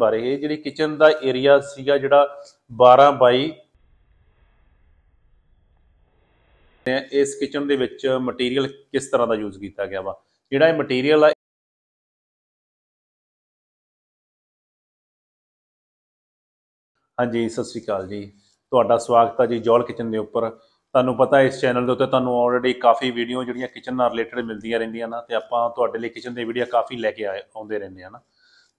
ਬਾਰੇ ਇਹ ਜਿਹੜੀ ਕਿਚਨ ਦਾ ਏਰੀਆ ਸੀਗਾ ਜਿਹੜਾ 12 ਬਾਈ ਇਸ ਕਿਚਨ ਦੇ ਵਿੱਚ ਮਟੀਰੀਅਲ ਕਿਸ ਤਰ੍ਹਾਂ ਦਾ ਯੂਜ਼ ਕੀਤਾ ਗਿਆ ਵਾ ਜਿਹੜਾ ਇਹ ਮਟੀਰੀਅਲ ਆ ਹਾਂਜੀ ਸਤਿ ਸ੍ਰੀ ਅਕਾਲ ਜੀ ਤੁਹਾਡਾ ਸਵਾਗਤ ਹੈ ਜੀ ਜੋਲ ਕਿਚਨ ਦੇ ਉੱਪਰ ਤੁਹਾਨੂੰ ਪਤਾ ਇਸ ਚੈਨਲ ਦੇ ਉੱਤੇ ਤੁਹਾਨੂੰ ਆਲਰੇਡੀ ਕਾਫੀ ਵੀਡੀਓ ਜਿਹੜੀਆਂ ਕਿਚਨ ਨਾਲ ਰਿਲੇਟਡ ਮਿਲਦੀਆਂ ਰਹਿੰਦੀਆਂ ਨਾ ਤੇ ਆਪਾਂ ਤੁਹਾਡੇ ਲਈ ਕਿਚਨ ਦੇ ਵੀਡੀਓ ਕਾਫੀ ਲੈ ਕੇ ਆਉਂਦੇ ਰਹਿੰਦੇ ਆ ਨਾ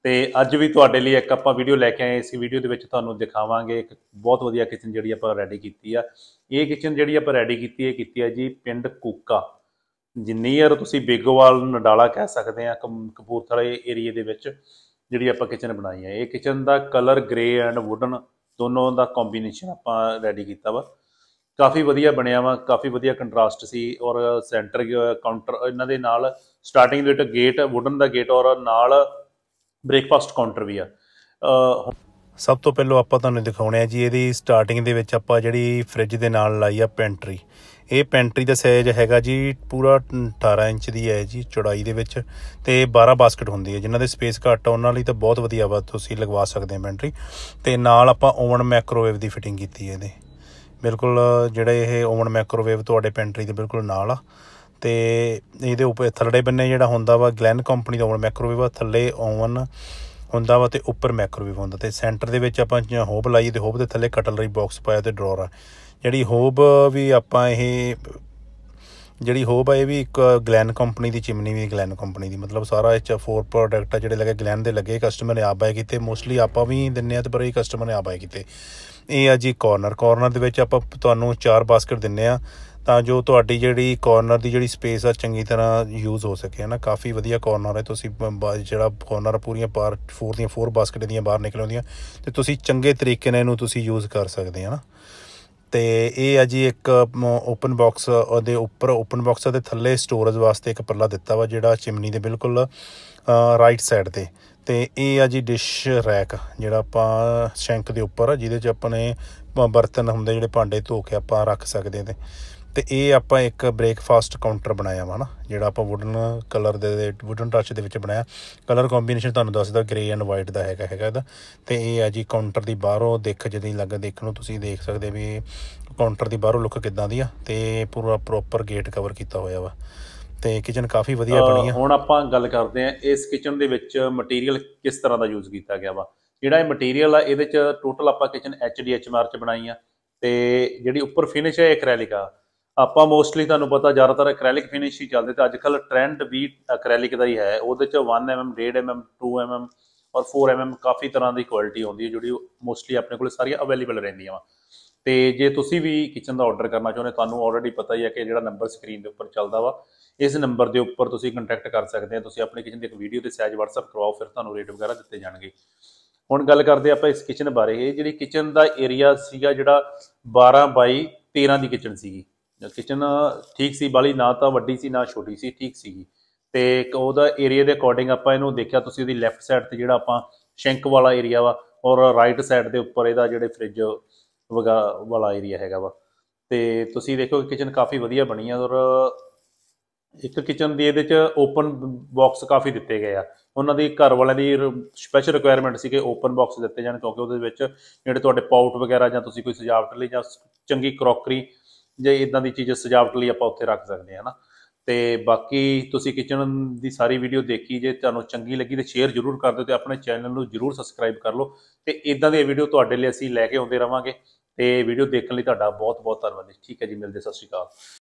ਤੇ ਅੱਜ ਵੀ ਤੁਹਾਡੇ ਲਈ ਇੱਕ ਆਪਾਂ ਵੀਡੀਓ ਲੈ ਕੇ ਆਏ ਇਸ ਵੀਡੀਓ ਦੇ ਵਿੱਚ ਤੁਹਾਨੂੰ ਦਿਖਾਵਾਂਗੇ ਇੱਕ ਬਹੁਤ ਵਧੀਆ ਕਿਚਨ ਜਿਹੜੀ ਆਪਾਂ ਰੈਡੀ ਕੀਤੀ ਆ ਇਹ ਕਿਚਨ ਜਿਹੜੀ ਆਪਾਂ ਰੈਡੀ ਕੀਤੀ ਹੈ ਕੀਤੀ ਹੈ ਜੀ ਪਿੰਡ ਕੂਕਾ ਜਿੰਨੀਅਰ ਤੁਸੀਂ ਬਿਗਵਾਲ ਨਡਾਲਾ ਕਹਿ ਸਕਦੇ ਆ ਕਪੂਰਥਲੇ ਏਰੀਆ ਦੇ ਵਿੱਚ ਜਿਹੜੀ ਆਪਾਂ ਕਿਚਨ ਬਣਾਈ ਹੈ ਇਹ ਕਿਚਨ ਦਾ ਕਲਰ ਗ੍ਰੇ ਐਂਡ ਵੁੱਡਨ ਦੋਨੋਂ ਦਾ ਕੰਬੀਨੇਸ਼ਨ ਆਪਾਂ ਰੈਡੀ ਕੀਤਾ ਵਾ ਕਾਫੀ ਵਧੀਆ ਬਣਿਆ ਵਾ ਕਾਫੀ ਵਧੀਆ ਕੰਟਰਾਸਟ ਸੀ ਔਰ ਸੈਂਟਰ ਕਾਊਂਟਰ ਇਹਨਾਂ ਦੇ ਨਾਲ ਸਟਾਰਟਿੰਗ ਦੇ ਵਿੱਚ ਗੇਟ ਵੁੱਡਨ ਦਾ ਗੇਟ ਔਰ ਨਾਲ ਬ੍ਰੇਕਫਾਸਟ ਕਾਊਂਟਰ ਵੀ ਆ ਸਭ ਤੋਂ ਪਹਿਲਾਂ ਆਪਾਂ ਤੁਹਾਨੂੰ ਦਿਖਾਉਣੇ ਆ ਜੀ ਇਹਦੀ ਸਟਾਰਟਿੰਗ ਦੇ ਵਿੱਚ ਆਪਾਂ ਜਿਹੜੀ ਫ੍ਰਿਜ ਦੇ ਨਾਲ ਲਾਈ ਆ ਪੈਂਟਰੀ ਇਹ ਪੈਂਟਰੀ ਦਾ ਸਾਈਜ਼ ਹੈਗਾ ਜੀ ਪੂਰਾ 18 ਇੰਚ ਦੀ ਹੈ ਜੀ ਚੌੜਾਈ ਦੇ ਵਿੱਚ ਤੇ 12 ਬਾਸਕਟ ਹੁੰਦੀ ਹੈ ਜਿਨ੍ਹਾਂ ਦੇ ਸਪੇਸ ਘੱਟ ਆ ਉਹਨਾਂ ਲਈ ਤਾਂ ਬਹੁਤ ਵਧੀਆ ਵਾ ਤੁਸੀਂ ਲਗਵਾ ਸਕਦੇ ਹੋ ਪੈਂਟਰੀ ਤੇ ਨਾਲ ਆਪਾਂ ਓਵਨ ਮਾਈਕ੍ਰੋਵੇਵ ਦੀ ਫਿਟਿੰਗ ਕੀਤੀ ਹੈ ਇਹਦੇ ਬਿਲਕੁਲ ਜਿਹੜਾ ਇਹ ਓਵਨ ਮਾਈਕ੍ਰੋਵੇਵ ਤੁਹਾਡੇ ਪੈਂਟਰੀ ਦੇ ਬਿਲਕੁਲ ਨਾਲ ਆ ਤੇ ਇਹਦੇ ਉੱਪਰ ਥੱਲੜੇ ਬੰਨੇ ਜਿਹੜਾ ਹੁੰਦਾ ਵਾ ਗਲੈਨ ਕੰਪਨੀ ਦਾ ਓਵਨ ਮਾਈਕ੍ਰੋਵੇਵ ਆ ਥੱਲੇ ਓਵਨ ਹੁੰਦਾ ਵਾ ਤੇ ਉੱਪਰ ਮਾਈਕ੍ਰੋਵੇਵ ਹੁੰਦਾ ਤੇ ਸੈਂਟਰ ਦੇ ਵਿੱਚ ਆਪਾਂ ਜਿਹਾ ਹੋਬ ਲਾਈ ਤੇ ਹੋਬ ਦੇ ਥੱਲੇ ਕਟਲਰੀ ਬਾਕਸ ਪਾਇਆ ਤੇ ਡਰਾਅਰ ਆ ਜਿਹੜੀ ਹੋਬ ਵੀ ਆਪਾਂ ਇਹ ਜਿਹੜੀ ਹੋਬ ਆ ਇਹ ਵੀ ਇੱਕ ਗਲੈਨ ਕੰਪਨੀ ਦੀ ਚਿਮਨੀ ਵੀ ਗਲੈਨ ਕੰਪਨੀ ਦੀ ਮਤਲਬ ਸਾਰਾ ਇਹ ਚ ਫੋਰ ਪ੍ਰੋਡਕਟ ਆ ਜਿਹੜੇ ਲੱਗੇ ਗਲੈਨ ਦੇ ਲੱਗੇ ਕਸਟਮਰ ਨੇ ਆਪ ਬਾਏ ਕੀਤੇ ਮੋਸਟਲੀ ਆਪਾਂ ਵੀ ਦਿੰਨੇ ਆ ਤੇ ਪਰ ਇਹ ਕਸਟਮਰ ਨੇ ਆਪ ਬਾਏ ਕੀਤੇ ਇਹ ਆ ਜੀ ਕਾਰਨਰ ਕਾਰਨਰ ਦੇ ਵਿੱਚ ਆਪਾਂ ਤੁਹਾਨੂੰ ਚਾਰ ਬਾਸਕਟ ਦਿੰਨੇ ਆ ਤਾਂ ਜੋ ਤੁਹਾਡੀ ਜਿਹੜੀ ਕਾਰਨਰ ਦੀ ਜਿਹੜੀ ਸਪੇਸ ਆ ਚੰਗੀ ਤਰ੍ਹਾਂ ਯੂਜ਼ ਹੋ ਸਕੇ ਨਾ ਕਾਫੀ ਵਧੀਆ ਕਾਰਨਰ ਹੈ ਤੁਸੀਂ ਜਿਹੜਾ ਕਾਰਨਰ ਪੂਰੀਆਂ ਪਾਰ 4 ਦੀਆਂ 4 ਬਾਸਕਟ ਦੀਆਂ ਬਾਹਰ ਨਿਕਲ ਆਉਂਦੀਆਂ ਤੇ ਤੁਸੀਂ ਚੰਗੇ ਤਰੀਕੇ ਨਾਲ ਇਹਨੂੰ ਤੁਸੀਂ ਯੂਜ਼ ਕਰ ਸਕਦੇ ਹਨਾ ਤੇ ਇਹ ਆ ਜੀ ਇੱਕ ਓਪਨ ਬਾਕਸ ਉਹਦੇ ਉੱਪਰ ਓਪਨ ਬਾਕਸ ਦੇ ਥੱਲੇ ਸਟੋਰੇਜ ਵਾਸਤੇ ਇੱਕ ਪੱਲਾ ਦਿੱਤਾ ਵਾ ਜਿਹੜਾ ਚਿਮਨੀ ਦੇ ਬਿਲਕੁਲ ਰਾਈਟ ਸਾਈਡ ਤੇ ਤੇ ਇਹ ਆ ਜੀ ਡਿਸ਼ ਰੈਕ ਜਿਹੜਾ ਆਪਾਂ ਸ਼ੈਂਕ ਦੇ ਉੱਪਰ ਜਿਹਦੇ 'ਚ ਆਪਣੇ ਬਰਤਨ ਹੁੰਦੇ ਜਿਹੜੇ ਭਾਂਡੇ ਧੋ ਕੇ ਆਪਾਂ ਰੱਖ ਸਕਦੇ ਤੇ ਤੇ ਇਹ ਆਪਾਂ ਇੱਕ ਬ੍ਰੇਕਫਾਸਟ ਕਾਊਂਟਰ ਬਣਾਇਆ ਵਾ ਨਾ ਜਿਹੜਾ ਆਪਾਂ ਵੁਡਨ ਕਲਰ ਦੇ ਵੁਡਨ ਟੱਚ ਦੇ ਵਿੱਚ ਬਣਾਇਆ ਕਲਰ ਕੰਬੀਨੇਸ਼ਨ ਤੁਹਾਨੂੰ ਦੱਸਦਾ ਗ੍ਰੇ ਐਂਡ ਵਾਈਟ ਦਾ ਹੈਗਾ ਹੈਗਾ ਇਹਦਾ ਤੇ ਇਹ ਆ ਜੀ ਕਾਊਂਟਰ ਦੀ ਬਾਹਰੋਂ ਦੇਖ ਜਿੱਦਾਂ ਲੱਗ ਦੇਖਣ ਨੂੰ ਤੁਸੀਂ ਦੇਖ ਸਕਦੇ ਵੀ ਕਾਊਂਟਰ ਦੀ ਬਾਹਰੋਂ ਲੁੱਕ ਕਿੱਦਾਂ ਦੀ ਆ ਤੇ ਪੂਰਾ ਪ੍ਰੋਪਰ ਗੇਟ ਕਵਰ ਕੀਤਾ ਹੋਇਆ ਵਾ ਤੇ ਕਿਚਨ ਕਾਫੀ ਵਧੀਆ ਬਣੀ ਆ ਹੁਣ ਆਪਾਂ ਗੱਲ ਕਰਦੇ ਆ ਇਸ ਕਿਚਨ ਦੇ ਵਿੱਚ ਮਟੀਰੀਅਲ ਕਿਸ ਤਰ੍ਹਾਂ ਦਾ ਯੂਜ਼ ਕੀਤਾ ਗਿਆ ਵਾ ਜਿਹੜਾ ਇਹ ਮਟੀਰੀਅਲ ਆ ਇਹਦੇ ਚ ਟੋਟਲ ਆਪਾਂ ਕਿਚਨ ਆਰ ਚ ਬਣਾਈ ਆ ਤੇ ਜਿਹੜੀ ਉੱਪਰ ਫਿਨਿਸ਼ ਹੈ ਇਹ ਐਕ੍ਰੈਲਿਕ ਆ ਆਪਾਂ ਮੋਸਟਲੀ ਤੁਹਾਨੂੰ ਪਤਾ ਜ਼ਿਆਦਾਤਰ ਐਕ੍ਰੈਲਿਕ ਫਿਨਿਸ਼ ਹੀ ਚੱਲਦੇ ਤੇ ਅੱਜ ਕੱਲ ਟ੍ਰੈਂਡ ਵੀ ਐਕ੍ਰੈਲਿਕ ਦਾ ਹੀ ਹੈ ਉਹਦੇ ਚ 1 mm 1.5 mm 2 mm ਔਰ 4 mm ਕਾਫੀ ਤਰ੍ਹਾਂ ਦੀ ਕੁਆਲਿਟੀ ਹੁੰਦੀ ਹੈ ਜਿਹੜੀ ਮੋਸਟਲੀ ਆਪਣੇ ਕੋਲ ਸਾਰੀਆਂ ਅਵੇਲੇਬਲ ਰਹਿੰਦੀਆਂ ਵਾ ਤੇ ਜੇ ਤੁਸੀਂ ਵੀ ਕਿਚਨ ਦਾ ਆਰਡਰ ਕਰਨਾ ਚਾਹੁੰਦੇ ਤੁਹਾਨੂੰ ਆਲਰੇਡੀ ਪਤਾ ਹੀ ਹੈ ਕਿ ਜਿਹੜਾ ਨੰਬਰ ਸਕਰੀਨ ਦੇ ਉੱਪਰ ਚੱਲਦਾ ਵਾ ਇਸ ਨੰਬਰ ਦੇ ਉੱਪਰ ਤੁਸੀਂ ਕੰਟੈਕਟ ਕਰ ਸਕਦੇ ਹੋ ਤੁਸੀਂ ਆਪਣੇ ਕਿਚਨ ਦੀ ਇੱਕ ਵੀਡੀਓ ਤੇ ਸਾਈਜ਼ WhatsApp ਕਰਵਾਓ ਫਿਰ ਤੁਹਾਨੂੰ ਰੇਟ ਵਗੈਰਾ ਦਿੱਤੇ ਜਾਣਗੇ ਹੁਣ ਗੱਲ ਕਰਦੇ ਆਪਾਂ ਇਸ ਕਿਚਨ ਬਾਰੇ ਇਹ ਜਿਹੜੀ ਕਿਚਨ ਦਾ ਏਰੀਆ ਸੀਗਾ ਜਿਹੜਾ 12 ਬਾਈ 13 ਦੀ ਕਿਚਨ ਸੀਗੀ ਕਿਚਨ ਠੀਕ ਸੀ ਬਾਲੀ ਨਾ ਤਾਂ ਵੱਡੀ ਸੀ ਨਾ ਛੋਟੀ ਸੀ ਠੀਕ ਸੀਗੀ ਤੇ ਉਹਦਾ ਏਰੀਆ ਦੇ ਅਕੋਰਡਿੰਗ ਆਪਾਂ ਇਹਨੂੰ ਦੇਖਿਆ ਤੁਸੀਂ ਉਹਦੀ ਲੈਫਟ ਸਾਈਡ ਤੇ ਜਿਹੜਾ ਆਪਾਂ ਸ਼ੈਂਕ ਵਾਲਾ ਏਰੀਆ ਵਾ ਔਰ ਰਾਈਟ ਸਾਈਡ ਦੇ ਉੱਪਰ ਇਹਦਾ ਜਿਹੜੇ ਫ੍ਰਿਜ ਵਗਾ ਵਾਲਾ ਏਰੀਆ ਹੈਗਾ ਵਾ ਤੇ ਤੁਸੀਂ ਦੇਖੋ ਕਿ ਕਿਚਨ ਕਾਫੀ ਵਧੀਆ ਬਣੀ ਆ ਔਰ ਇੱਕ ਕਿਚਨ ਦੀ ਇਹਦੇ ਚ ਓਪਨ ਬਾਕਸ ਕਾਫੀ ਦਿੱਤੇ ਗਏ ਆ ਉਹਨਾਂ ਦੀ ਘਰ ਵਾਲਿਆਂ ਦੀ ਸਪੈਸ਼ਲ ਰਿਕੁਆਇਰਮੈਂਟ ਸੀ ਕਿ ਓਪਨ ਬਾਕਸ ਦਿੱਤੇ ਜਾਣ ਕਿਉਂਕਿ ਉਹਦੇ ਵਿੱਚ ਜਿਹੜੇ ਤੁਹਾਡੇ ਪਾਊਟ ਵਗੈਰਾ ਜਾਂ ਤੁਸੀਂ ਕੋਈ ਸਜਾਵਟ ਲਈ ਜਾਂ ਚੰਗੀ ਕਰੋਕਰੀ ਜੇ ਇਦਾਂ ਦੀ ਚੀਜ਼ ਸਜਾਵਟ ਲਈ ਆਪਾਂ ਉੱਥੇ ਰੱਖ ਸਕਦੇ ਹਾਂ ਨਾ ਤੇ ਬਾਕੀ ਤੁਸੀਂ ਕਿਚਨ ਦੀ ਸਾਰੀ ਵੀਡੀਓ ਦੇਖੀ ਜੇ ਤੁਹਾਨੂੰ ਚੰਗੀ ਲੱਗੀ ਤੇ ਸ਼ੇਅਰ ਜ਼ਰੂਰ ਕਰ ਦਿਓ ਤੇ ਆਪਣੇ ਚੈਨਲ ਨੂੰ ਜ਼ਰੂਰ ਸਬਸਕ੍ਰਾਈਬ ਕਰ ਲਓ ਤੇ ਇਦਾਂ ਦੀ ਵੀਡੀਓ ਤੁਹਾਡੇ ਲਈ ਅਸੀਂ ਲੈ ਕੇ ਆਉਂਦੇ ਰਵਾਂਗੇ ਤੇ ਵੀਡੀਓ ਦੇਖਣ ਲਈ ਤੁਹਾਡਾ ਬਹੁਤ ਬਹੁਤ ਧੰਨਵਾਦ ਠੀਕ ਹੈ ਜੀ ਮਿਲਦੇ ਸਤਿ ਸ਼੍ਰੀ ਅਕਾਲ